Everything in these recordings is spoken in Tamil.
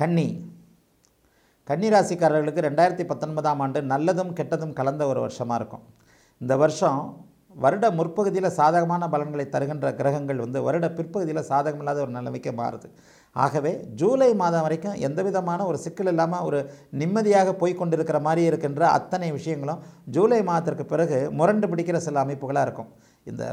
கன்னி கன்னிராசிக்காரர்களுக்கு ரெண்டாயிரத்தி பத்தொன்பதாம் ஆண்டு நல்லதும் கெட்டதும் கலந்த ஒரு வருஷமாக இருக்கும் இந்த வருஷம் வருட முற்பகுதியில் சாதகமான பலன்களை தருகின்ற கிரகங்கள் வந்து வருட பிற்பகுதியில் சாதகமில்லாத ஒரு நிலைமைக்கு மாறுது ஆகவே ஜூலை மாதம் வரைக்கும் எந்த விதமான ஒரு சிக்கல் இல்லாமல் ஒரு நிம்மதியாக போய் கொண்டிருக்கிற மாதிரி இருக்கின்ற அத்தனை விஷயங்களும் ஜூலை மாதத்திற்கு பிறகு முரண்டு பிடிக்கிற சில அமைப்புகளாக இருக்கும் இந்த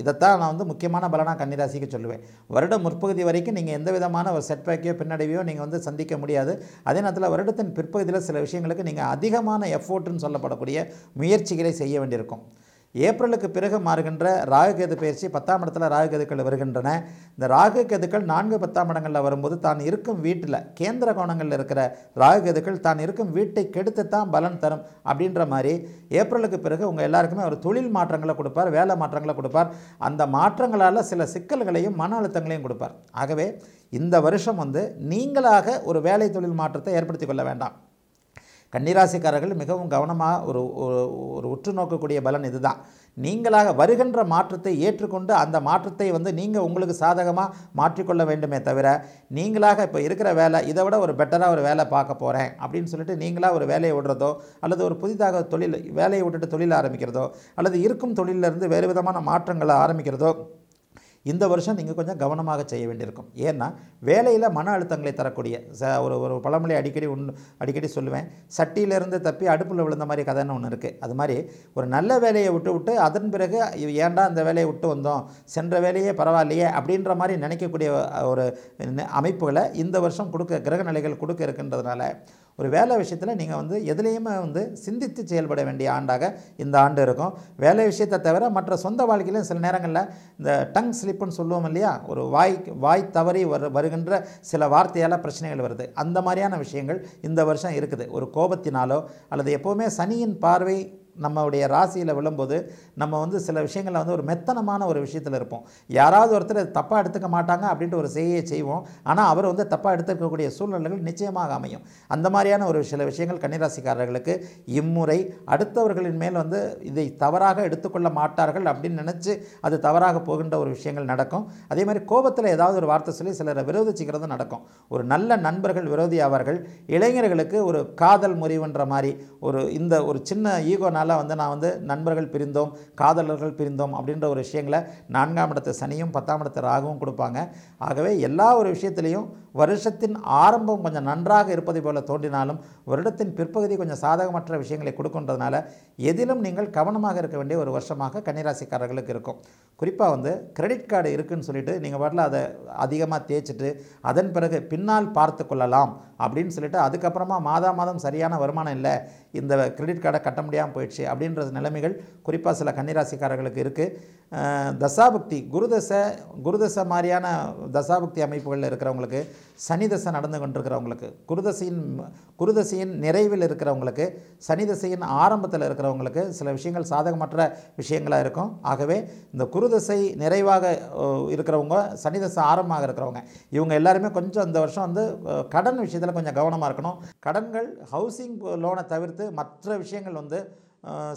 இதைத்தான் நான் வந்து முக்கியமான பலனாக கன்னிராசிக்கு சொல்லுவேன் வருட முற்பகுதி வரைக்கும் நீங்கள் எந்த விதமான ஒரு செட்பேக்கையோ பின்னடைவையோ நீங்கள் வந்து சந்திக்க முடியாது அதே நேரத்தில் வருடத்தின் பிற்பகுதியில் சில விஷயங்களுக்கு நீங்கள் அதிகமான எஃபோர்ட்னு சொல்லப்படக்கூடிய முயற்சிகளை செய்ய வேண்டியிருக்கும் ஏப்ரலுக்கு பிறகு மாறுகின்ற ராககேது பயிற்சி பத்தாம் இடத்துல ராககேதுக்கள் வருகின்றன இந்த ராககேதுக்கள் நான்கு பத்தாம் இடங்களில் வரும்போது தான் இருக்கும் வீட்டில் கேந்திர கோணங்களில் இருக்கிற ராககேதுக்கள் தான் இருக்கும் வீட்டை கெடுத்து தான் பலன் தரும் அப்படின்ற மாதிரி ஏப்ரலுக்கு பிறகு உங்கள் எல்லாருக்குமே அவர் தொழில் மாற்றங்களை கொடுப்பார் வேலை மாற்றங்களை கொடுப்பார் அந்த மாற்றங்களால் சில சிக்கல்களையும் மன அழுத்தங்களையும் கொடுப்பார் ஆகவே இந்த வருஷம் வந்து நீங்களாக ஒரு வேலை தொழில் மாற்றத்தை ஏற்படுத்தி கொள்ள வேண்டாம் கன்னிராசிக்காரர்கள் மிகவும் கவனமாக ஒரு ஒரு உற்று நோக்கக்கூடிய பலன் இதுதான் நீங்களாக வருகின்ற மாற்றத்தை ஏற்றுக்கொண்டு அந்த மாற்றத்தை வந்து நீங்கள் உங்களுக்கு சாதகமாக மாற்றிக்கொள்ள வேண்டுமே தவிர நீங்களாக இப்போ இருக்கிற வேலை இதை விட ஒரு பெட்டராக ஒரு வேலை பார்க்க போகிறேன் அப்படின்னு சொல்லிட்டு நீங்களாக ஒரு வேலையை விடுறதோ அல்லது ஒரு புதிதாக தொழில் வேலையை விட்டுட்டு தொழில் ஆரம்பிக்கிறதோ அல்லது இருக்கும் தொழிலிருந்து வேறு விதமான மாற்றங்களை ஆரம்பிக்கிறதோ இந்த வருஷம் நீங்கள் கொஞ்சம் கவனமாக செய்ய வேண்டியிருக்கும் ஏன்னா வேலையில் மன அழுத்தங்களை தரக்கூடிய ச ஒரு ஒரு பழமொழி அடிக்கடி ஒன்று அடிக்கடி சொல்லுவேன் சட்டியிலேருந்து தப்பி அடுப்பில் விழுந்த மாதிரி கதைன்னு ஒன்று இருக்குது அது மாதிரி ஒரு நல்ல வேலையை விட்டு விட்டு அதன் பிறகு ஏன்டா அந்த வேலையை விட்டு வந்தோம் சென்ற வேலையே பரவாயில்லையே அப்படின்ற மாதிரி நினைக்கக்கூடிய ஒரு அமைப்புகளை இந்த வருஷம் கொடுக்க கிரக நிலைகள் கொடுக்க இருக்கின்றதுனால ஒரு வேலை விஷயத்தில் நீங்கள் வந்து எதுலேயுமே வந்து சிந்தித்து செயல்பட வேண்டிய ஆண்டாக இந்த ஆண்டு இருக்கும் வேலை விஷயத்தை தவிர மற்ற சொந்த வாழ்க்கையிலும் சில நேரங்களில் இந்த டங் ஸ்லிப்புன்னு சொல்லுவோம் இல்லையா ஒரு வாய் வாய் தவறி வரு வருகின்ற சில வார்த்தையால் பிரச்சனைகள் வருது அந்த மாதிரியான விஷயங்கள் இந்த வருஷம் இருக்குது ஒரு கோபத்தினாலோ அல்லது எப்போவுமே சனியின் பார்வை நம்மளுடைய ராசியில் விழும்போது நம்ம வந்து சில விஷயங்களில் வந்து ஒரு மெத்தனமான ஒரு விஷயத்தில் இருப்போம் யாராவது ஒருத்தர் தப்பாக எடுத்துக்க மாட்டாங்க அப்படின்ட்டு ஒரு செய்தியை செய்வோம் ஆனால் அவர் வந்து தப்பாக எடுத்துக்கக்கூடிய சூழ்நிலைகள் நிச்சயமாக அமையும் அந்த மாதிரியான ஒரு சில விஷயங்கள் கன்னிராசிக்காரர்களுக்கு இம்முறை அடுத்தவர்களின் மேல் வந்து இதை தவறாக எடுத்துக்கொள்ள மாட்டார்கள் அப்படின்னு நினச்சி அது தவறாக போகின்ற ஒரு விஷயங்கள் நடக்கும் அதே மாதிரி கோபத்தில் ஏதாவது ஒரு வார்த்தை சொல்லி சிலரை விரோதிச்சுக்கிறது நடக்கும் ஒரு நல்ல நண்பர்கள் விரோதி அவர்கள் இளைஞர்களுக்கு ஒரு காதல் முறிவுன்ற மாதிரி ஒரு இந்த ஒரு சின்ன ஈகோனால் அதனால் வந்து நான் வந்து நண்பர்கள் பிரிந்தோம் காதலர்கள் பிரிந்தோம் அப்படின்ற ஒரு விஷயங்களை நான்காம் இடத்தை சனியும் பத்தாம் இடத்தை ராகுவும் கொடுப்பாங்க ஆகவே எல்லா ஒரு விஷயத்துலேயும் வருஷத்தின் ஆரம்பம் கொஞ்சம் நன்றாக இருப்பதை போல தோன்றினாலும் வருடத்தின் பிற்பகுதி கொஞ்சம் சாதகமற்ற விஷயங்களை கொடுக்குன்றதுனால எதிலும் நீங்கள் கவனமாக இருக்க வேண்டிய ஒரு வருஷமாக கன்னிராசிக்காரர்களுக்கு இருக்கும் குறிப்பாக வந்து கிரெடிட் கார்டு இருக்குதுன்னு சொல்லிட்டு நீங்கள் பாட்டில் அதை அதிகமாக தேய்ச்சிட்டு அதன் பிறகு பின்னால் பார்த்து கொள்ளலாம் அப்படின்னு சொல்லிட்டு அதுக்கப்புறமா மாதா மாதம் சரியான வருமானம் இல்லை இந்த கிரெடிட் கார்டை கட்ட முடியாமல் போயிடுச்சு பயிற்சி அப்படின்ற நிலைமைகள் குறிப்பாக சில கன்னிராசிக்காரர்களுக்கு இருக்குது தசாபக்தி குருதசை குருதசை மாதிரியான தசாபக்தி அமைப்புகளில் இருக்கிறவங்களுக்கு சனி தசை நடந்து கொண்டிருக்கிறவங்களுக்கு குருதசையின் குருதசையின் நிறைவில் இருக்கிறவங்களுக்கு சனி தசையின் ஆரம்பத்தில் இருக்கிறவங்களுக்கு சில விஷயங்கள் சாதகமற்ற விஷயங்களாக இருக்கும் ஆகவே இந்த குருதசை நிறைவாக இருக்கிறவங்க சனி தசை ஆரம்பமாக இருக்கிறவங்க இவங்க எல்லாருமே கொஞ்சம் இந்த வருஷம் வந்து கடன் விஷயத்தில் கொஞ்சம் கவனமாக இருக்கணும் கடன்கள் ஹவுசிங் லோனை தவிர்த்து மற்ற விஷயங்கள் வந்து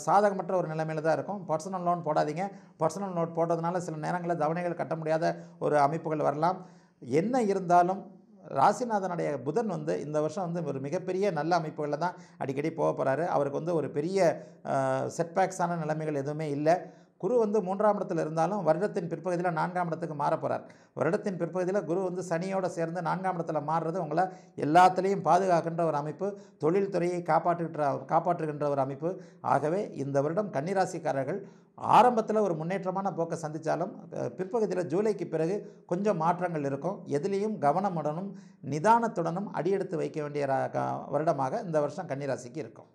சாதகமற்ற ஒரு நிலைமையில் தான் இருக்கும் பர்சனல் லோன் போடாதீங்க பர்சனல் லோன் போடுறதுனால சில நேரங்களில் தவணைகள் கட்ட முடியாத ஒரு அமைப்புகள் வரலாம் என்ன இருந்தாலும் ராசிநாதனுடைய புதன் வந்து இந்த வருஷம் வந்து ஒரு மிகப்பெரிய நல்ல அமைப்புகளில் தான் அடிக்கடி போக போகிறாரு அவருக்கு வந்து ஒரு பெரிய செட்பேக்ஸான நிலைமைகள் எதுவுமே இல்லை குரு வந்து மூன்றாம் இடத்துல இருந்தாலும் வருடத்தின் பிற்பகுதியில் நான்காம் இடத்துக்கு மாறப்போகிறார் போகிறார் வருடத்தின் பிற்பகுதியில் குரு வந்து சனியோடு சேர்ந்து நான்காம் இடத்துல மாறுறது உங்களை எல்லாத்துலேயும் பாதுகாக்கின்ற ஒரு அமைப்பு தொழில் துறையை காப்பாற்றுகின்ற காப்பாற்றுகின்ற ஒரு அமைப்பு ஆகவே இந்த வருடம் கன்னிராசிக்காரர்கள் ஆரம்பத்தில் ஒரு முன்னேற்றமான போக்கை சந்தித்தாலும் பிற்பகுதியில் ஜூலைக்கு பிறகு கொஞ்சம் மாற்றங்கள் இருக்கும் எதுலேயும் கவனமுடனும் நிதானத்துடனும் அடியெடுத்து வைக்க வேண்டிய வருடமாக இந்த வருஷம் கன்னிராசிக்கு இருக்கும்